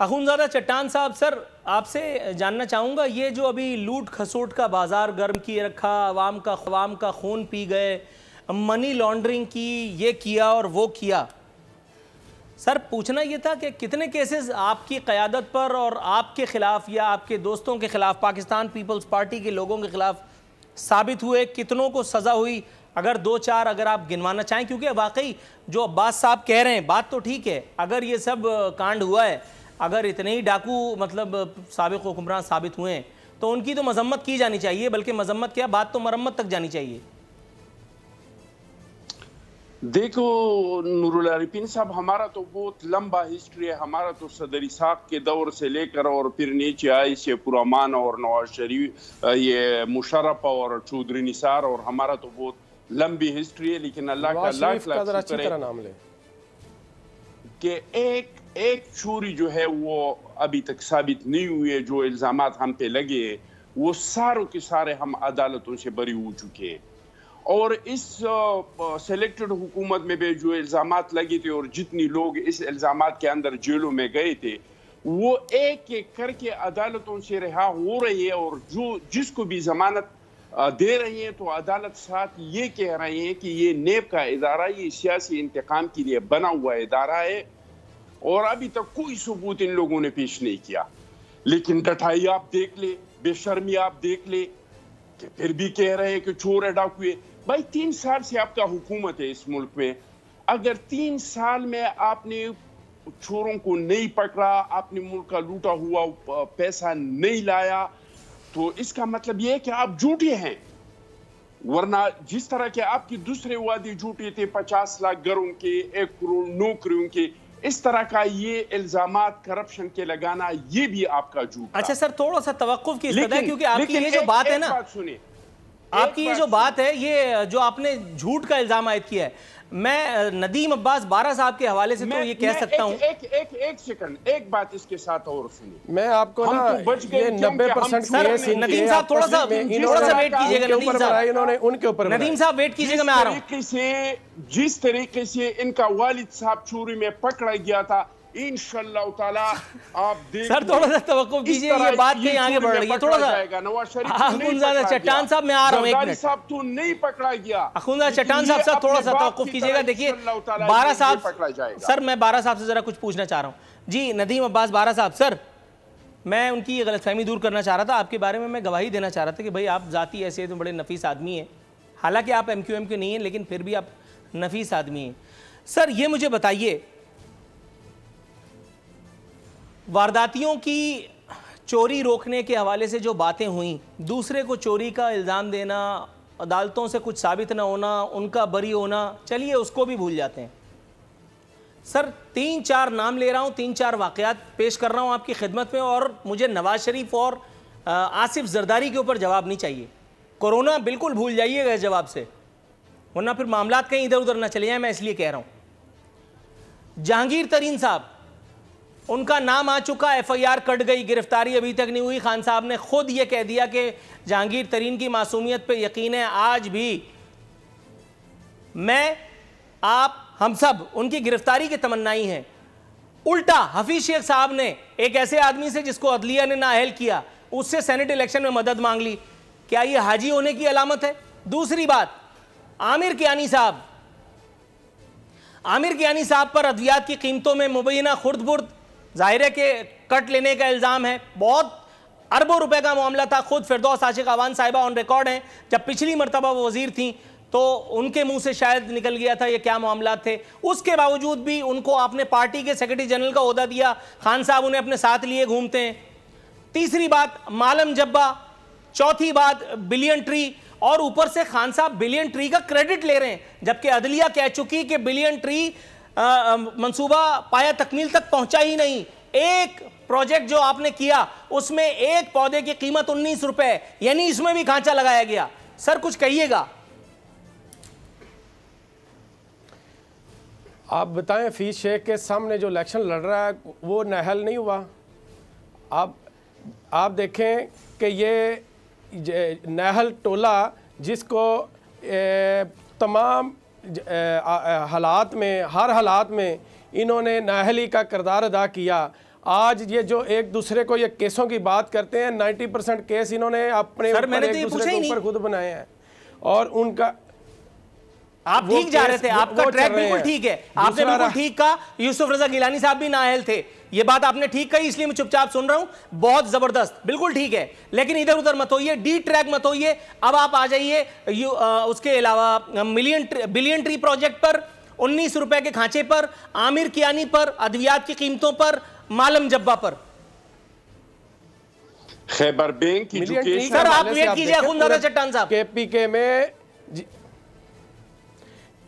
अखुनजादा चट्टान साहब सर आपसे जानना चाहूँगा ये जो अभी लूट खसोट का बाज़ार गर्म किए रखा अवाम का अवाम का खून पी गए मनी लॉन्ड्रिंग की ये किया और वो किया सर पूछना ये था कि कितने केसेस आपकी क़्यादत पर और आपके ख़िलाफ़ या आपके दोस्तों के ख़िलाफ़ पाकिस्तान पीपल्स पार्टी के लोगों के ख़िलाफ़ साबित हुए कितनों को सज़ा हुई अगर दो चार अगर आप गिनवाना चाहें क्योंकि वाकई जो अब्बास साहब कह रहे हैं बात तो ठीक है अगर ये सब कांड हुआ है अगर इतने ही डाकू मतलब सबक हुक्मरान साबित हुए तो उनकी तो मजम्मत की जानी चाहिए बल्कि मजम्मत क्या बात तो मरम्मत तक जानी चाहिए देखो नूरपिन साहब हमारा तो बहुत लंबा हिस्ट्री है हमारा तो सदर साहब के दौर से लेकर और फिर नीचे आए से पुरामान और नवाज शरीफ ये मुशरफ और चौधरी निसार और हमारा तो बहुत लंबी हिस्ट्री है लेकिन अल्लाह का का, का तरह नाम ले के एक एक चोरी जो है वो अभी तक साबित नहीं हुई है जो इल्ज़ाम हम पे लगे वो सारों के सारे हम अदालतों से बरी हो चुके हैं और इस सेलेक्टेड हुकूमत में भी जो इल्ज़ाम लगे थे और जितने लोग इस इल्ज़ाम के अंदर जेलों में गए थे वो एक एक करके अदालतों से रिहा हो रही है और जो जिसको भी जमानत दे रही है तो अदालत साथ ये कह रहे हैं कि ये नेब का इदारा ये सियासी इंतकाम के लिए बना हुआ इदारा है और अभी तक कोई सबूत इन लोगों ने पेश नहीं किया लेकिन डटाई आप देख ले बेशर्मी आप देख ले कि फिर भी कह रहे हैं कि चोर अडा हुए भाई तीन साल से आपका हुकूमत है इस मुल्क में अगर तीन साल में आपने चोरों को नहीं पकड़ा आपने मुल्क का लूटा हुआ पैसा नहीं लाया तो इसका मतलब यह है कि आप झूठे हैं वरना जिस तरह के आपके दूसरे वादे झूठे थे पचास लाख घरों के एक करोड़ नौकरियों के इस तरह का ये इल्जाम करप्शन के लगाना ये भी आपका झूठ अच्छा सर थोड़ा सा तवक्फ की क्योंकि आपकी ये जो बात है ना सुनिए आपकी ये जो बात है ये जो आपने झूठ का इल्जाम आयद किया है मैं नदीम अब्बास बारा साहब के हवाले से तो ये कह सकता हूँ एक, एक, एक एक, एक बात इसके साथ और मैं आपको ना तो ये नब्बे परसेंट नदीम साहब थोड़ा सा थोड़ा सा वेट कीजिएगा नदीम साहब इन्होंने उनके ऊपर नदीम साहब वेट कीजिएगा मैं आ रहा हूँ जिस तरीके से इनका वालिद साहब चोरी में पकड़ा गया था इन आप सर थोड़ा सा कीजिए ये बात आगे बढ़ रही है थोड़ा सा चट्टान हाँ, साहब मैं आ रहा हूँ एक मिनट साहब तू नहीं पकड़ा गया अखुंदा हाँ, चट्टान साहब साहब थोड़ा सा कीजिएगा देखिए बारह साहब सर मैं बारह साहब से जरा कुछ पूछना चाह रहा हूँ जी नदीम अब्बास बारह साहब सर मैं उनकी ये गलतफहमी दूर करना चाह रहा था आपके बारे में मैं गवाही देना चाह रहा था कि भाई आप ज़ाती ऐसे तो बड़े नफीस आदमी हैं हालांकि आप एम क्यू एम के नहीं हैं लेकिन फिर भी आप नफीस आदमी हैं सर ये मुझे बताइए वारदातियों की चोरी रोकने के हवाले से जो बातें हुई दूसरे को चोरी का इल्ज़ाम देना अदालतों से कुछ साबित ना होना उनका बरी होना चलिए उसको भी भूल जाते हैं सर तीन चार नाम ले रहा हूँ तीन चार वाक़ात पेश कर रहा हूँ आपकी खिदमत में और मुझे नवाज़ शरीफ और आसिफ जरदारी के ऊपर जवाब नहीं चाहिए कोरोना बिल्कुल भूल जाइएगा इस जवाब से वरना फिर मामला कहीं इधर उधर ना चले जाए मैं इसलिए कह रहा हूँ जहांगीर तरीन साहब उनका नाम आ चुका एफआईआर कट गई गिरफ्तारी अभी तक नहीं हुई खान साहब ने खुद ये कह दिया कि जहांगीर तरीन की मासूमियत पे यकीन है आज भी मैं आप हम सब उनकी गिरफ्तारी की तमन्नाई हैं उल्टा हफीज शेख साहब ने एक ऐसे आदमी से जिसको अदलिया ने नाअहल किया उससे सेनेट इलेक्शन में मदद मांग ली क्या ये हाजी होने की अलामत है दूसरी बात आमिर कियानी साहब आमिर कियानी साहब पर अद्वियात की कीमतों में मुबैना खुर्द बुर्द जाहिर है कि कट लेने का इल्ज़ाम है बहुत अरबों रुपए का मामला था खुद फिरदौस आशिक अवान साहिबा ऑन रिकॉर्ड हैं जब पिछली मरतबा वो वजीर थी तो उनके मुंह से शायद निकल गया था ये क्या मामला थे उसके बावजूद भी उनको आपने पार्टी के सेक्रेटरी जनरल का अहदा दिया खान साहब उन्हें अपने साथ लिए घूमते हैं तीसरी बात मालम जब्बा चौथी बात बिलियन ट्री और ऊपर से खान साहब बिलियन ट्री का क्रेडिट ले रहे हैं जबकि अदलिया कह चुकी कि बिलियन ट्री मंसूबा पाया तकमील तक पहुंचा ही नहीं एक प्रोजेक्ट जो आपने किया उसमें एक पौधे की कीमत उन्नीस रुपए यानी इसमें भी खांचा लगाया गया सर कुछ कहिएगा आप बताएं फीस शेख के सामने जो इलेक्शन लड़ रहा है वो नहल नहीं हुआ आप आप देखें कि ये, नहल टोला जिसको ए, तमाम हालात में हर हालात में इन्होंने नाहली का किरदार अदा किया आज ये जो एक दूसरे को ये केसों की बात करते हैं 90 परसेंट केस इन्होंने अपने तो ऊपर खुद बनाए हैं और उनका आप ठीक जा रहे थे आपका ट्रैक बिल्कुल ठीक है आपने बिल्कुल ठीक कहा यूसुफ रजा गिलानी साहब भी नाहल थे ये बात आपने ठीक कही इसलिए मैं चुपचाप सुन रहा हूं बहुत जबरदस्त बिल्कुल ठीक है लेकिन इधर उधर मत होइए डी ट्रैक मत होइए अब आप आ जाइए उसके अलावा मिलियन बिलियन ट्री प्रोजेक्ट पर उन्नीस रुपए के खांचे पर आमिर कियानी पर अद्वियात की कीमतों पर मालम जब्बा पर खैबर बैंक सर आप वेट कीजिए दादा चट्टान साहब केपीके में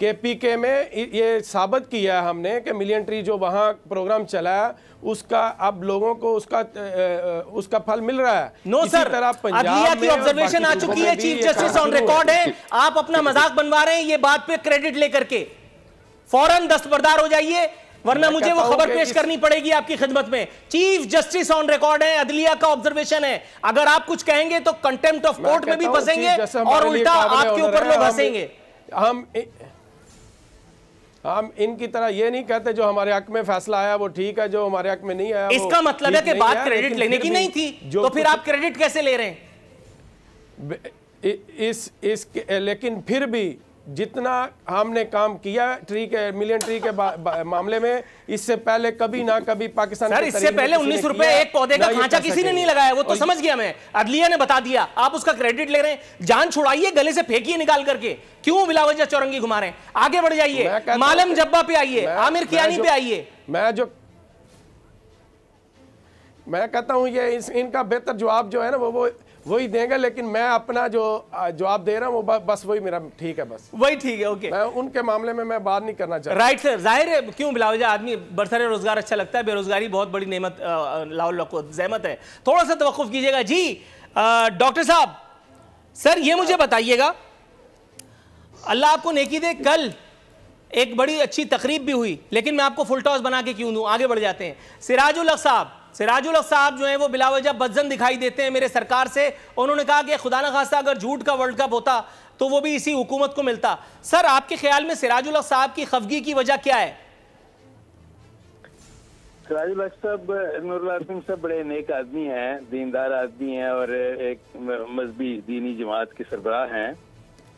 के पी के में ये साबित किया है हमने कि मिलियन ट्री जो वहाँ प्रोग्राम चलाया उसका अब लोगों को उसका उसका फल मिल रहा है नो सर तरह की ऑब्जर्वेशन आ चुकी है चीफ जस्टिस ऑन रिकॉर्ड है आप अपना मजाक बनवा रहे हैं ये बात पे क्रेडिट लेकर के फौरन दस्तबरदार हो जाइए वरना मुझे वो खबर पेश करनी पड़ेगी आपकी खिदमत में चीफ जस्टिस ऑन रिकॉर्ड है अदलिया का ऑब्जर्वेशन है अगर आप कुछ कहेंगे तो कंटेम्प्ट ऑफ कोर्ट में भी फंसेंगे और उल्टा आपके ऊपर लोग हंसेंगे हम हम इनकी तरह ये नहीं कहते जो हमारे हक में फैसला आया वो ठीक है जो हमारे हक में नहीं आया इसका मतलब है कि बात क्रेडिट लेने की नहीं थी तो फिर आप क्रेडिट कैसे ले रहे हैं इस इस लेकिन फिर भी जितना हमने काम किया ट्री के मिलियन ट्री के मामले में इससे पहले कभी ना कभी पाकिस्तान सर इससे पहले उन्नीस रुपए एक पौधे का खांचा किसी ने नहीं लगाया वो तो समझ गया मैं अदलिया ने बता दिया आप उसका क्रेडिट ले रहे हैं जान छुड़ाइए गले से फेंकिए निकाल करके क्यों बिलावजा चौरंगी घुमा रहे हैं आगे बढ़ जाइए मालम जब्बा पे आइए आमिर कियानी पे आइए मैं जो मैं कहता हूं ये इनका बेहतर जवाब जो है ना वो वो वही देंगे लेकिन मैं अपना जो जवाब दे रहा हूँ वो बस वही मेरा ठीक है बस वही ठीक है ओके मैं उनके मामले में मैं बात नहीं करना चाहता राइट सर जाहिर है क्यों बिलावजा आदमी बरसर रोजगार अच्छा लगता है बेरोजगारी बहुत बड़ी नेमत को जहमत है थोड़ा सा तो कीजिएगा जी डॉक्टर साहब सर ये मुझे बताइएगा अल्लाह आपको नेकी दे कल एक बड़ी अच्छी तकरीब भी हुई लेकिन मैं आपको फुल टॉस बना के क्यों दूँ आगे बढ़ जाते हैं सिराजुल साहब सिराजुल हक साहब जो है वो बिलावजा बदजन दिखाई देते हैं मेरे सरकार से उन्होंने कहा कि खुदा न खासा अगर झूठ का वर्ल्ड कप होता तो वो भी इसी हुकूमत को मिलता सर आपके ख्याल में सिराजुल हक साहब की खफगी की वजह क्या है सिराजुल हक साहब सिंह साहब बड़े नेक आदमी हैं दीनदार आदमी हैं और एक मजहबी दीनी जमात के सरबराह हैं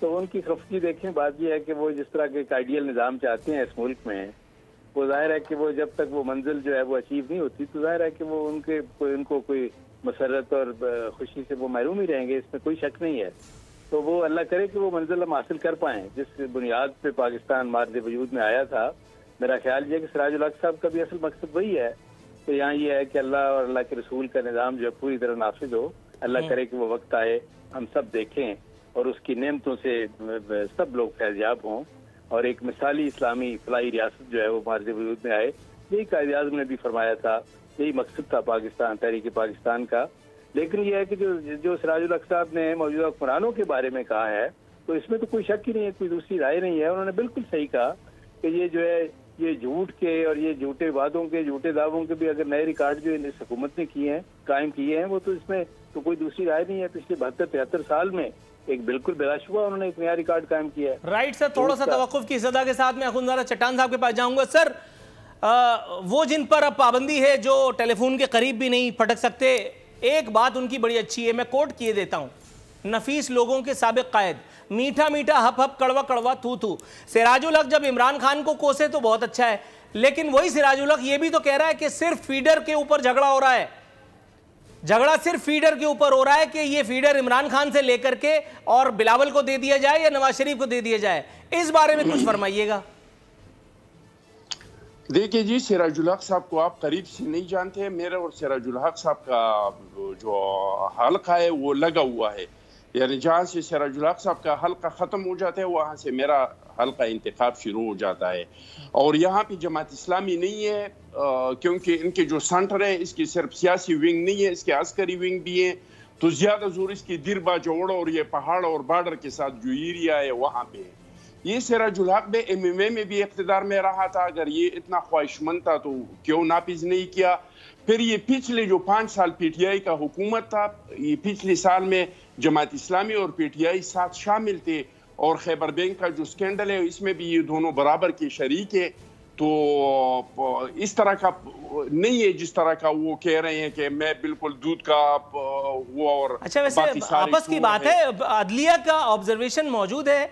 तो उनकी खफगी देखें बात यह है कि वो जिस तरह के आइडियल निज़ाम चाहते हैं इस मुल्क में वो जाहिर है कि वो जब तक वो मंजिल जो है वो अचीव नहीं होती तो जाहिर है कि वो उनके उनको कोई मसरत और खुशी से वो महरूम ही रहेंगे इसमें कोई शक नहीं है तो वो अल्लाह करे कि वो मंजिल हम हासिल कर पाए जिस बुनियाद पर पाकिस्तान मार्ज वजूद में आया था मेरा ख्याल ये है कि सराज हक साहब का भी असल मकसद वही है तो यहाँ ये है कि अल्लाह और अल्लाह के रसूल का निज़ाम जो है पूरी तरह नाफिज हो अल्लाह हम्म। करे कि वो वक्त आए हम सब देखें और उसकी नियमतों से सब लोग फैजयाब हों और एक मिसाली इस्लामी फलाई रियासत जो है वो हमारे वजूद में आए यही कायद अजम ने भी फरमाया था यही मकसद था पाकिस्तान तहरीक पाकिस्तान का लेकिन यह है कि जो जो सराजुल साहब ने मौजूदा हुक्मरानों के बारे में कहा है तो इसमें तो कोई शक ही नहीं है कोई दूसरी राय नहीं है उन्होंने बिल्कुल सही कहा कि ये जो है ये झूठ के और ये झूठे वादों के झूठे दावों के भी अगर नए रिकॉर्ड जो इस हुकूमत ने किए हैं कायम किए हैं वो तो इसमें तो कोई दूसरी राय नहीं है पिछले बहत्तर तिहत्तर साल में एक बिल्कुल बिलाशुबा उन्होंने एक नया रिकॉर्ड कायम किया है राइट सर थोड़ा सा तवकुफ की सजा के साथ मैं अखुंदारा चट्टान साहब के पास जाऊंगा सर आ, वो जिन पर अब पाबंदी है जो टेलीफोन के करीब भी नहीं फटक सकते एक बात उनकी बड़ी अच्छी है मैं कोट किए देता हूँ नफीस लोगों के सबक कायद मीठा मीठा हप हप कड़वा कड़वा थू थू सिराजुल हक जब इमरान खान को कोसे तो बहुत अच्छा है लेकिन वही सिराजुल हक ये भी तो कह रहा है कि सिर्फ फीडर के ऊपर झगड़ा हो रहा है झगड़ा सिर्फ फीडर के ऊपर हो रहा है कि ये फीडर इमरान खान से लेकर के और बिलावल को दे दिया जाए या नवाज शरीफ को दे दिया जाए इस बारे में कुछ फरमाइएगा देखिए जी सिराजुल हक साहब को आप करीब से नहीं जानते हैं मेरा और सिराजुल हक साहब का जो हल्का है वो लगा हुआ है यानी जहाँ से सिराजुल हक साहब का हल्का ख़त्म हो जाता है वहाँ से मेरा हल्का इंतखब शुरू हो जाता है और यहाँ पे जमात इस्लामी नहीं है क्योंकि इनके जो सेंटर हैं इसकी सिर्फ सियासी विंग नहीं है इसके अस्करी विंग भी हैं तो ज़्यादा जोर इसकी दिरबा जोड़ और ये पहाड़ और बार्डर के साथ जो एरिया है वहाँ पे ये सिराजुल हक में एम एम ए में भी इकतदार में रहा था अगर ये इतना ख्वाहिशमंद था तो क्यों नापिज नहीं किया फिर ये पिछले जो पाँच साल पी टी आई का हुकूमत था ये पिछले साल में जमात इस्लामी और पी टी आई साथ शामिल थे और खैबर बैंक का जो स्कैंडल है इसमें भी ये दोनों बराबर के शरीक है तो इस तरह का नहीं है जिस तरह का वो कह रहे हैं कि मैं बिल्कुल दूध का वो और अच्छा वैसे आपस की बात है, है। अदलिया का ऑब्जर्वेशन मौजूद है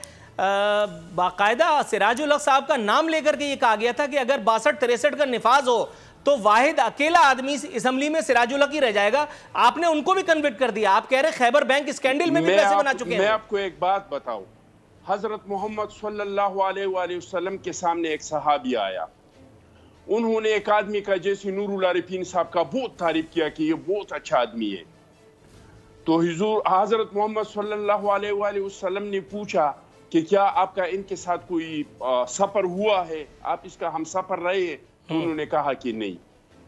बाकायदा सिराज सिराजुल साहब का नाम लेकर के ये कहा गया था कि अगर बासठ तिरसठ का निफाज हो तो वाहिद अकेला आदमी असम्बली में सिराजुल ही रह जाएगा आपने उनको भी कन्विट कर दिया आप कह रहे खैबर बैंक स्कैंडल में भी पैसे बना चुके हैं मैं आपको एक बात बताऊं हज़रत मोहम्मद सल्लाम के सामने एक सहाबी आया उन्होंने एक आदमी का जैसे नूरुल आरिफिन साहब का बहुत तारीफ किया कि ये बहुत अच्छा आदमी है तो हजूर हज़रत मोहम्मद सल्लाम ने पूछा कि क्या आपका इनके साथ कोई आ, सफ़र हुआ है आप इसका हम सफ़र रहे हैं तो हम्म। उन्होंने कहा कि नहीं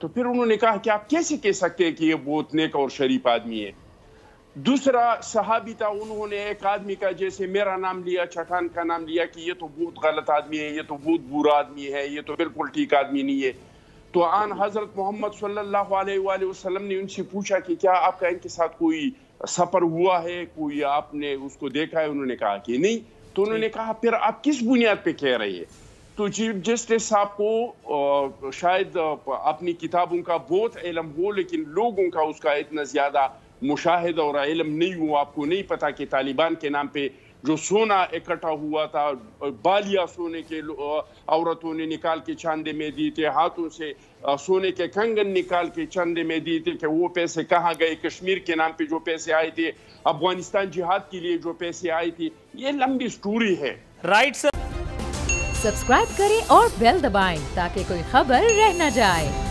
तो फिर उन्होंने कहा कि आप कैसे कह सकते हैं कि ये बहुत नेक और शरीफ आदमी है दूसरा सहाबी था उन्होंने एक आदमी का जैसे मेरा नाम लिया चठान का नाम लिया कि ये तो बहुत गलत आदमी है ये तो बहुत बुरा आदमी है ये तो बिल्कुल ठीक आदमी नहीं है तो आन हजरत मोहम्मद सल्लल्लाहु अलैहि वसल्लम ने उनसे पूछा कि क्या आपका इनके साथ कोई सफर हुआ है कोई आपने उसको देखा है उन्होंने कहा कि नहीं तो उन्होंने कहा फिर आप किस बुनियाद पर कह रहे हैं तो चीफ जस्टिस साहब को शायद अपनी किताबों का बहुत इलम हो लेकिन लोगों का उसका इतना ज़्यादा मुशाहिद और इलम नहीं हूँ आपको नहीं पता कि तालिबान के नाम पे जो सोना इकट्ठा हुआ था बालिया सोने के औरतों ने निकाल के चांदे में दिए थे हाथों से सोने के कंगन निकाल के चांदे में दिए थे कि वो पैसे कहाँ गए कश्मीर के नाम पे जो पैसे आए थे अफगानिस्तान जिहाद के लिए जो पैसे आए थे ये लंबी स्टोरी है राइट सर सब्सक्राइब करें और बेल दबाएं ताकि कोई खबर रह न जाए